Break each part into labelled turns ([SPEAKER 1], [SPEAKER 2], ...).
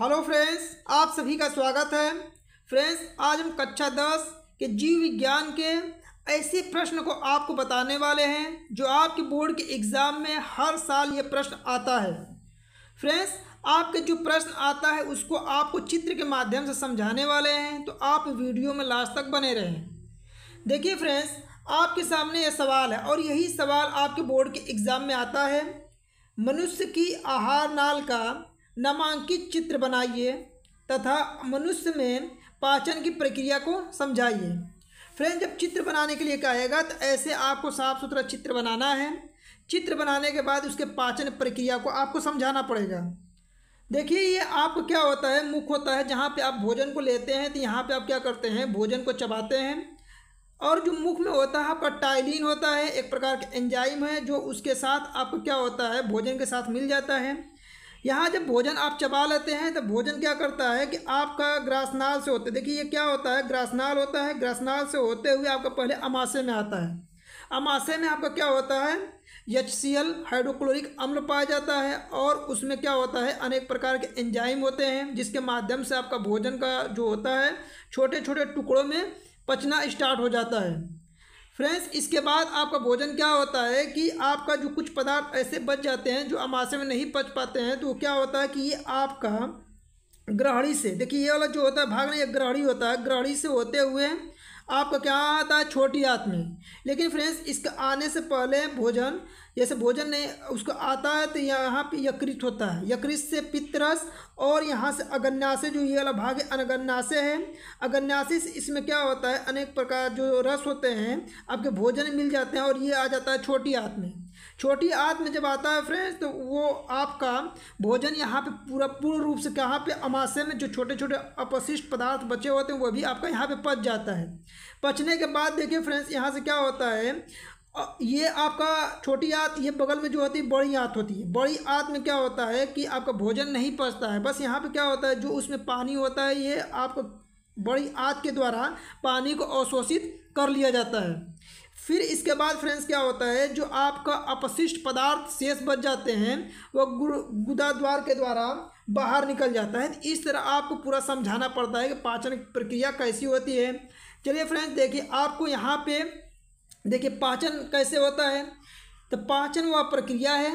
[SPEAKER 1] hello friends आप सभी का स्वागत है फ्रेंड्स आज हम कक्षा दस के जीव विज्ञान के ऐसे प्रश्न को आपको बताने वाले हैं जो आपके बोर्ड के एग्ज़ाम में हर साल यह प्रश्न आता है फ्रेंड्स आपके जो प्रश्न आता है उसको आपको चित्र के माध्यम से समझाने वाले हैं तो आप वीडियो में लास्ट तक बने रहें देखिए फ्रेंड्स आपके सामने यह सवाल है और यही सवाल आपके बोर्ड के एग्ज़ाम में आता है मनुष्य की आहार नाल का नामांकित चित्र बनाइए तथा मनुष्य में पाचन की प्रक्रिया को समझाइए फ्रेंड जब चित्र बनाने के लिए कहेगा तो ऐसे आपको साफ सुथरा चित्र बनाना है चित्र बनाने के बाद उसके पाचन प्रक्रिया को आपको समझाना पड़ेगा देखिए ये आप क्या होता है मुख होता है जहाँ पे आप भोजन को लेते हैं तो यहाँ पे आप क्या करते हैं भोजन को चबाते हैं और जो मुख में होता है आपका टाइलिन होता है एक प्रकार के एंजाइम है जो उसके साथ आपको क्या होता है भोजन के साथ मिल जाता है यहाँ जब भोजन आप चबा लेते हैं तो भोजन क्या करता है कि आपका ग्रासनाल से होते देखिए ये क्या होता है ग्रासनाल होता है ग्रासनाल से होते हुए आपका पहले अमाशे में आता है अमाशे में आपका क्या होता है एच सी एल हाइड्रोक्लोरिक अम्ल पाया जाता है और उसमें क्या होता है अनेक प्रकार के एंजाइम होते हैं जिसके माध्यम से आपका भोजन का जो होता है छोटे छोटे टुकड़ों में पचना स्टार्ट हो जाता है फ्रेंड्स इसके बाद आपका भोजन क्या होता है कि आपका जो कुछ पदार्थ ऐसे बच जाते हैं जो अमाशय में नहीं पच पाते हैं तो क्या होता है कि ये आपका ग्रहणी से देखिए ये वाला जो होता है भाग नहीं ग्रहणी होता है ग्रहणी से होते हुए आपका क्या आता है छोटी में लेकिन फ्रेंड्स इसके आने से पहले भोजन जैसे भोजन नहीं उसको आता है तो यहाँ पे यकृत होता है यकृत से पितरस और यहाँ से अगन्यासे जो ये वाला भाग है अनगन्यासे है से इसमें क्या होता है अनेक प्रकार जो रस होते हैं आपके भोजन मिल जाते हैं और ये आ जाता है छोटी में छोटी आत में जब आता है फ्रेंड्स तो वो आपका भोजन यहाँ पे पूरा पूर्ण रूप से कहाँ पे अमाशय में जो छोटे छोटे अपशिष्ट पदार्थ बचे होते हैं वह भी आपका यहाँ पे पच जाता है पचने के बाद देखिए फ्रेंड्स यहाँ से क्या होता है ये आपका छोटी आत ये बगल में जो होती है बड़ी आत होती है बड़ी आत में क्या होता है कि आपका भोजन नहीं पचता है बस यहाँ पे क्या होता है जो उसमें पानी होता है ये आपका बड़ी आत के द्वारा पानी को अवशोषित कर लिया जाता है फिर इसके बाद फ्रेंड्स क्या होता है जो आपका अपशिष्ट पदार्थ शेष बच जाते हैं वह गुदा द्वार के द्वारा बाहर निकल जाता है इस तरह आपको पूरा समझाना पड़ता है कि पाचन प्रक्रिया कैसी होती है चलिए फ्रेंड्स देखिए आपको यहाँ पे देखिए पाचन कैसे होता है तो पाचन वह प्रक्रिया है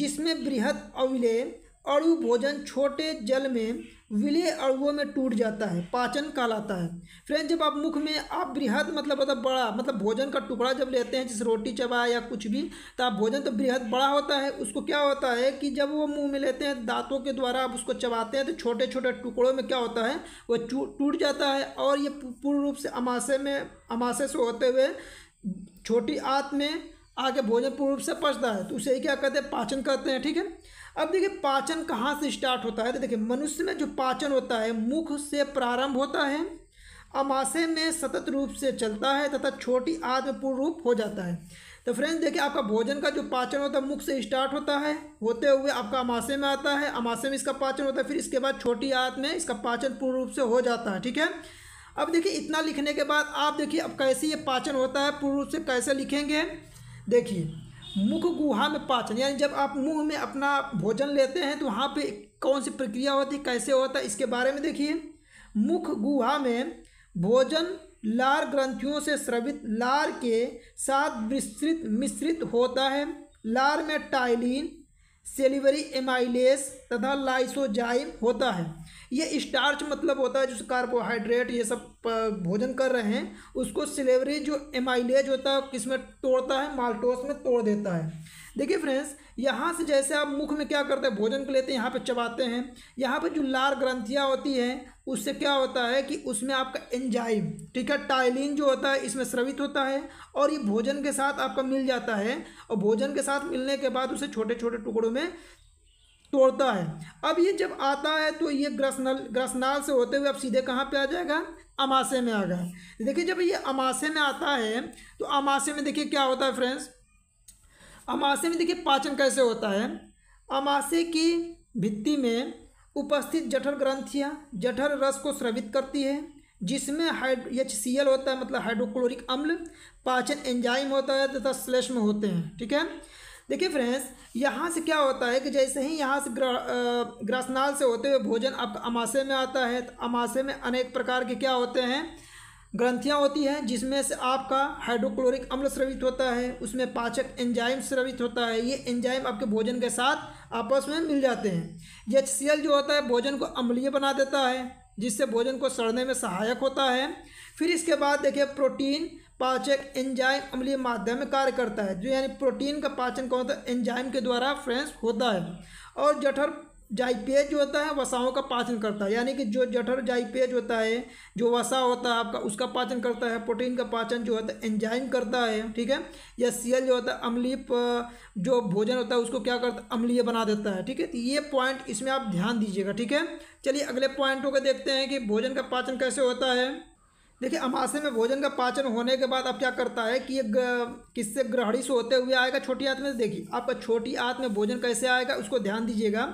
[SPEAKER 1] जिसमें बृहद अविलय अड़ु भोजन छोटे जल में विलय अड़ुओं में टूट जाता है पाचन कहलाता है फ्रेंड जब आप मुख में आप बृहद मतलब मतलब बड़ा मतलब भोजन का टुकड़ा जब लेते हैं जैसे रोटी चबा या कुछ भी तो आप भोजन तो बृहद बड़ा होता है उसको क्या होता है कि जब वो मुंह में लेते हैं दांतों के द्वारा आप उसको चबाते हैं तो छोटे छोटे टुकड़ों में क्या होता है वो टूट जाता है और ये पूर्ण रूप से अमाशे में अमाशे से होते हुए छोटी आँत में आके भोजन पूर्ण रूप से पचता है तो उसे क्या कहते हैं पाचन कहते हैं ठीक है अब देखिए पाचन कहाँ से स्टार्ट होता है तो देखिए मनुष्य में जो पाचन होता है मुख से प्रारंभ होता है अमाशय में सतत रूप से चलता है तथा छोटी आद में पूर्ण रूप हो जाता है तो फ्रेंड्स देखिए आपका भोजन का जो पाचन होता है मुख से स्टार्ट होता है होते हुए आपका अमाशय में आता है अमाशय में इसका पाचन होता है फिर इसके बाद छोटी आद में इसका पाचन पूर्ण रूप से हो जाता है ठीक है अब देखिए इतना लिखने के बाद आप देखिए अब कैसे ये पाचन होता है पूर्ण रूप से कैसे लिखेंगे देखिए मुख गुहा में पाचन यानी जब आप मुंह में अपना भोजन लेते हैं तो वहाँ पे कौन सी प्रक्रिया होती है कैसे होता है इसके बारे में देखिए मुख गुहा में भोजन लार ग्रंथियों से स्रवित लार के साथ विस्तृत मिश्रित होता है लार में टाइलिन सेलिवरी एमाइलेस तथा लाइसोजाइम होता है ये स्टार्च मतलब होता है जो कार्बोहाइड्रेट ये सब भोजन कर रहे हैं उसको सिलेवरी जो एमाइलेज होता है किस में तोड़ता है माल्टोस में तोड़ देता है देखिए फ्रेंड्स यहाँ से जैसे आप मुख में क्या करते हैं भोजन को लेते हैं यहाँ पे चबाते हैं यहाँ पे जो लार ग्रंथियाँ होती हैं उससे क्या होता है कि उसमें आपका एंजाइम ठीक है टाइलिन जो होता है इसमें स्रवित होता है और ये भोजन के साथ आपका मिल जाता है और भोजन के साथ मिलने के बाद उसे छोटे छोटे टुकड़ों में तोड़ता है अब ये जब आता है तो ये ग्रसनल ग्रसनाल से होते हुए अब सीधे कहाँ पे आ जाएगा अमाशे में आ गया देखिए जब ये अमाशे में आता है तो अमाशे में देखिए क्या होता है फ्रेंड्स अमाशे में देखिए पाचन कैसे होता है अमाशे की भित्ति में उपस्थित जठर ग्रंथियाँ जठर रस को स्रवित करती है जिसमें हाइड एच सी एल होता है मतलब हाइड्रोक्लोरिक अम्ल पाचन एंजाइम होता है तथा श्लेष्म होते हैं ठीक है देखिए फ्रेंड्स यहाँ से क्या होता है कि जैसे ही यहाँ से ग्रासनाल से होते हुए भोजन अब अमाशय में आता है तो अमाशय में अनेक प्रकार के क्या होते हैं ग्रंथियाँ होती हैं जिसमें से आपका हाइड्रोक्लोरिक अम्ल स्रवित होता है उसमें पाचक एंजाइम स्रवित होता है ये एंजाइम आपके भोजन के साथ आपस में मिल जाते हैं ये एच जो होता है भोजन को अम्लीय बना देता है जिससे भोजन को सड़ने में सहायक होता है फिर इसके बाद देखिए प्रोटीन पाचक एंजाइम अम्लीय माध्यम में कार्य करता है जो यानी प्रोटीन का पाचन कौन होता है एंजाइम के द्वारा फ्रेंस होता है और जठर जाइपेज जो होता है वसाओं का पाचन करता है यानी कि जो जठर जाइपेज होता है जो वसा होता है आपका उसका पाचन करता है प्रोटीन का पाचन जो होता है एंजाइम करता है ठीक है या सीएल जो होता है अम्लीय जो भोजन होता है उसको क्या करता है अम्लीय बना देता है ठीक है तो ये पॉइंट इसमें आप ध्यान दीजिएगा ठीक है चलिए अगले पॉइंटों को देखते हैं कि भोजन का पाचन कैसे होता है देखिए अमाशय में भोजन का पाचन होने के बाद अब क्या करता है कि ये किससे ग्रहणी से होते हुए आएगा छोटी आत में देखिए आपका छोटी आत में भोजन कैसे आएगा उसको ध्यान दीजिएगा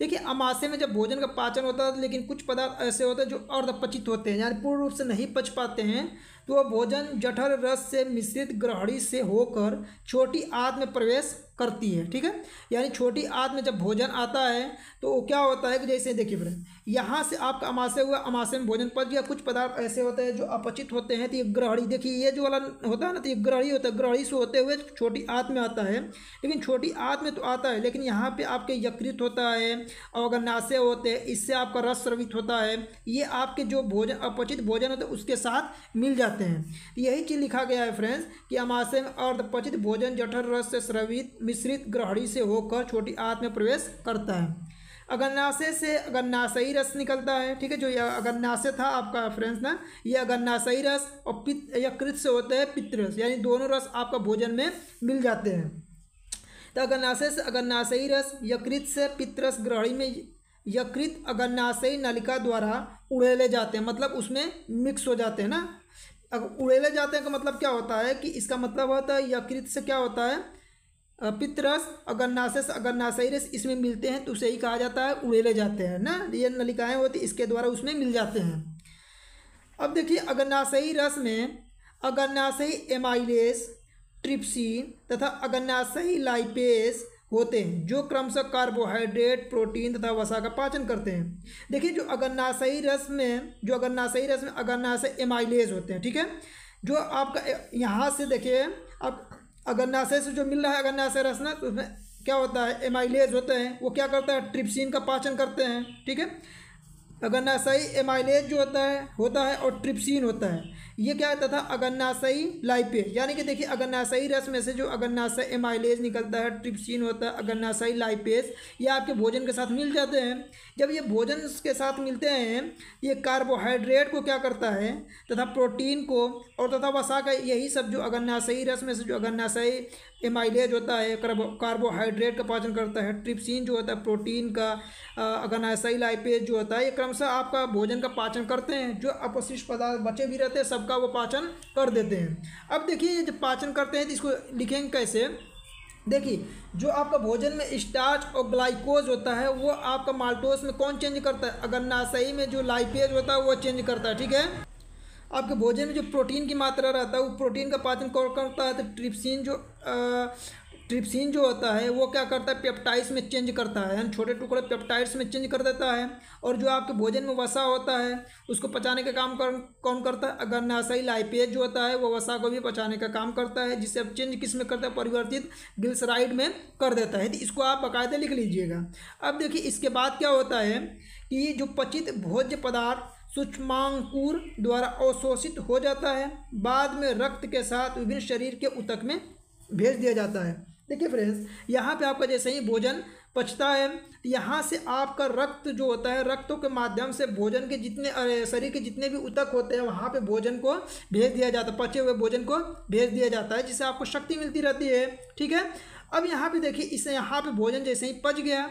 [SPEAKER 1] देखिए अमाशय में जब भोजन का पाचन होता है लेकिन कुछ पदार्थ ऐसे होते हैं जो अर्धपचित होते हैं यानी पूर्ण रूप से नहीं पच पाते हैं तो भोजन जठर रस से मिश्रित ग्रहणी से होकर छोटी आत में प्रवेश करती है ठीक है यानी छोटी आत में जब भोजन आता है तो वो क्या होता है कि जैसे देखिए फिर यहाँ से आपका अमाशय हुआ अमाशय में भोजन पच गया कुछ पदार्थ ऐसे होते हैं जो अपचित होते हैं तो ये ग्रहणी देखिए ये जो वाला होता है ना तो ये ग्रहणी होता है ग्रहणी से होते हुए छोटी आत में आता है लेकिन छोटी आत में तो आता है लेकिन यहाँ पर आपके यकृत होता है और अगर नाशे होते हैं इससे आपका रस स्रवित होता है ये आपके जो भोजन अपचित भोजन होते उसके साथ मिल जाते जाते हैं यही चीज़ लिखा गया है फ्रेंड्स कि अमाशय में अर्धपचित भोजन जठर रस से स्रवित मिश्रित ग्रहणी से होकर छोटी आत में प्रवेश करता है अगन्नाशय से अगन्नाशयी रस निकलता है ठीक है जो यह अगन्नाशय था आपका फ्रेंड्स ना ये अगन्नाशयी रस और पित्त या कृत से होता है पितरस यानी दोनों रस आपका भोजन में मिल जाते हैं तो अगन्नाशय से अगन्नाशयी रस यकृत से पितरस ग्रहणी में यकृत अगन्नाशयी नलिका द्वारा उड़ेले जाते हैं मतलब उसमें मिक्स हो जाते हैं ना अगर उड़ेले जाते हैं का मतलब क्या होता है कि इसका मतलब होता है यकृत से क्या होता है पितरस अगर नाशरस इसमें मिलते हैं तो उसे ही कहा जाता है उड़ेले जाते हैं ना ये नलिकाएँ होती इसके द्वारा उसमें मिल जाते हैं अब देखिए अगन्नाशयी रस में अगन्नाशयी एमाइलेस ट्रिप्सिन तथा अगन्नाशयी लाइपेस होते हैं जो क्रमशः कार्बोहाइड्रेट प्रोटीन तथा वसा का पाचन करते हैं देखिए जो अगन्नाशयी रस में जो अगन्नाशयी रस में अगन्नाशय एमाइलेज होते हैं ठीक है जो आपका यहाँ से देखिए आप अगन्नाशय से जो मिल रहा है अगन्नाशय रस ना तो उसमें क्या होता है एमाइलेज होते हैं वो क्या करता है ट्रिप्सिन का पाचन करते हैं ठीक है अगन्नाशयी एमाइलेज जो होता है होता है और ट्रिप्सिन होता है ये क्या आता था अगन्नाशयी लाइपेज यानी कि देखिए अगन्नाशयी रस में से जो अगन्नाशय एमाइलेज निकलता है ट्रिप्सिन होता है अगन्नाशयी लाइपेज ये आपके भोजन के साथ मिल जाते हैं जब ये भोजन के साथ मिलते हैं ये कार्बोहाइड्रेट को क्या करता है तथा प्रोटीन को और तथा वसा का यही सब जो अगन्नाशयी रस में से जो अगन्नाशयी एमाइलेज होता है कार्बोहाइड्रेट का पाचन करता है ट्रिप्सिन जो होता है प्रोटीन का अगनाशाई लाइपेज जो होता है ये क्रमशः आपका भोजन का पाचन करते हैं जो अपशिष्ट पदार्थ बचे भी रहते हैं सब का वो पाचन कर देते हैं अब देखिए ये जब पाचन करते हैं तो इसको लिखेंगे कैसे देखिए जो आपका भोजन में स्टार्च और ग्लाइकोज होता है वो आपका माल्टोस में कौन चेंज करता है अगर नासाई में जो लाइपेज होता है वो चेंज करता है ठीक है आपके भोजन में जो प्रोटीन की मात्रा रहता है वो प्रोटीन का पाचन कौन करता है तो ट्रिप्सिन जो ट्रिप्सिन जो होता है वो क्या करता है पेप्टाइड्स में चेंज करता है यानी छोटे टुकड़े पेप्टाइड्स में चेंज कर देता है और जो आपके भोजन में वसा होता है उसको पचाने का काम कर, कौन करता है अगरनाशाई लाइपेज जो होता है वो वसा को भी पचाने का काम करता है जिसे अब चेंज किस में करता है परिवर्तित ग्लिसराइड में कर देता है तो इसको आप बाकायदा लिख लीजिएगा अब देखिए इसके बाद क्या होता है कि जो पचित भोज्य पदार्थ सूक्ष्मांकुर द्वारा अवशोषित हो जाता है बाद में रक्त के साथ विभिन्न शरीर के उतक में भेज दिया जाता है देखिए फ्रेंड्स यहाँ पे आपका जैसे ही भोजन पचता है यहाँ से आपका रक्त जो होता है रक्तों के माध्यम से भोजन के जितने शरीर के जितने भी उतक होते हैं वहाँ पे भोजन को भेज दिया जाता है पचे हुए भोजन को भेज दिया जाता है जिससे आपको शक्ति मिलती रहती है ठीक है अब यहाँ पे देखिए इसे यहाँ पे भोजन जैसे ही पच गया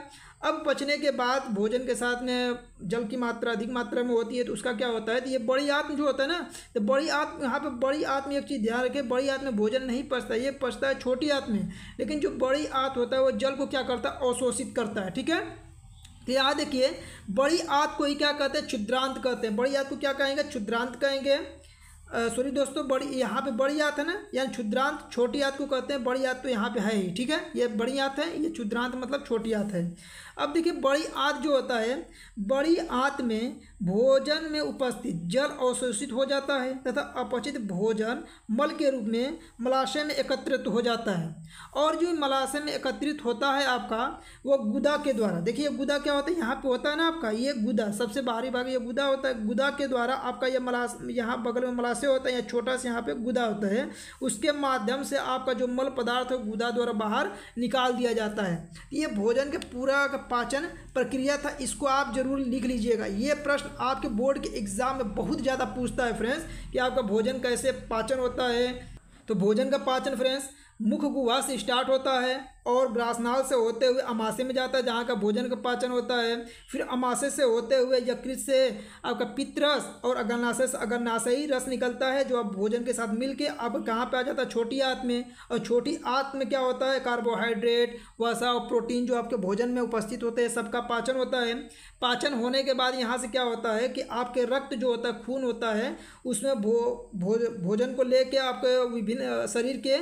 [SPEAKER 1] अब पचने के बाद भोजन के साथ में जल की मात्रा अधिक मात्रा में होती है तो उसका क्या होता है तो ये बड़ी आत्म जो होता है ना तो बड़ी आत्म यहाँ पे बड़ी आत्म एक चीज़ ध्यान रखें बड़ी आत्म भोजन नहीं पचता ये पचता है छोटी आत्म में लेकिन जो बड़ी आत होता है वो जल को क्या करता है अवशोषित करता है ठीक है तो यहाँ देखिए बड़ी आत को ही क्या कहते हैं क्षुद्रांत कहते हैं बड़ी आत को क्या कहेंगे क्षुद्रांत कहेंगे सॉरी दोस्तों बड़ी यहाँ पे बड़ी आत है ना यानी क्षुद्रांत छोटी आत को कहते हैं बड़ी याद तो यहाँ पे है ही ठीक है ये बड़ी आत है ये क्षुद्रांत मतलब छोटी आत है अब देखिए बड़ी आत जो होता है बड़ी आत में भोजन में उपस्थित जल अवशोषित हो जाता है तथा अपचित भोजन मल के रूप में मलाशय में एकत्रित हो जाता है और जो मलाशय में एकत्रित होता है आपका वो गुदा के द्वारा देखिए गुदा क्या होता है यहाँ पे होता है ना आपका ये गुदा सबसे बाहरी भाग ये गुदा होता है गुदा के द्वारा आपका ये मलाश यहाँ बगल में मलाश जलाशय होता है या छोटा सा यहाँ पे गुदा होता है उसके माध्यम से आपका जो मल पदार्थ है गुदा द्वारा बाहर निकाल दिया जाता है तो ये भोजन के पूरा का पाचन प्रक्रिया था इसको आप जरूर लिख लीजिएगा ये प्रश्न आपके बोर्ड के एग्जाम में बहुत ज़्यादा पूछता है फ्रेंड्स कि आपका भोजन कैसे पाचन होता है तो भोजन का पाचन फ्रेंड्स मुख गुहा से स्टार्ट होता है और ग्रासनाल से होते हुए अमाशे में जाता है जहाँ का भोजन का पाचन होता है फिर अमाशे से होते हुए यकृत से आपका पितरस और अगरनाशय से अगरनाशयी रस निकलता है जो आप भोजन के साथ मिल के कहाँ पर आ जाता है छोटी आँत में और छोटी आँत में क्या होता है कार्बोहाइड्रेट वसा और प्रोटीन जो आपके भोजन में उपस्थित होते हैं सबका पाचन होता है पाचन होने के बाद यहाँ से क्या होता है कि आपके रक्त जो होता है खून होता है उसमें भो, भो भोजन को लेके आपके विभिन्न शरीर के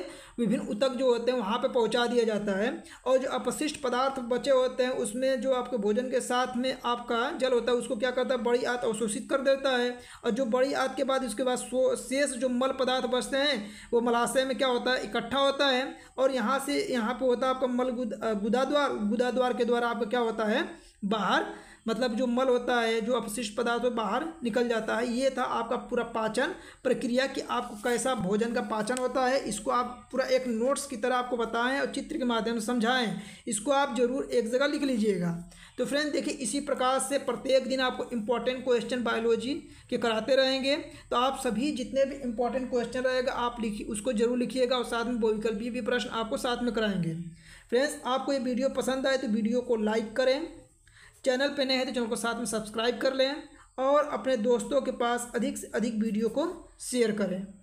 [SPEAKER 1] विभिन्न उतक जो होते हैं वहाँ पर पहुँचा दिया जाता है जाता है और जो अपशिष्ट पदार्थ बचे होते हैं उसमें जो आपके भोजन के साथ में आपका जल होता है उसको क्या करता है बड़ी आत अवशोषित कर देता है और जो बड़ी आत के बाद उसके बाद शेष जो मल पदार्थ बचते हैं वो मलाशय में क्या होता है इकट्ठा होता है और यहाँ से यहाँ पर होता है आपका मल गुदा द्वार गुदा द्वार के द्वारा आपका क्या होता है बाहर मतलब जो मल होता है जो अपशिष्ट पदार्थ बाहर निकल जाता है ये था आपका पूरा पाचन प्रक्रिया कि आपको कैसा भोजन का पाचन होता है इसको आप पूरा एक नोट्स की तरह आपको बताएं और चित्र के माध्यम से समझाएं इसको आप जरूर एक जगह लिख लीजिएगा तो फ्रेंड देखिए इसी प्रकार से प्रत्येक दिन आपको इम्पॉर्टेंट क्वेश्चन बायोलॉजी के कराते रहेंगे तो आप सभी जितने भी इम्पॉर्टेंट क्वेश्चन रहेगा आप लिखिए उसको जरूर लिखिएगा और साथ में बहुविकल्पीय भी प्रश्न आपको साथ में कराएंगे फ्रेंड्स आपको ये वीडियो पसंद आए तो वीडियो को लाइक करें चैनल पर नए हैं तो चैनल को साथ में सब्सक्राइब कर लें और अपने दोस्तों के पास अधिक से अधिक वीडियो को शेयर करें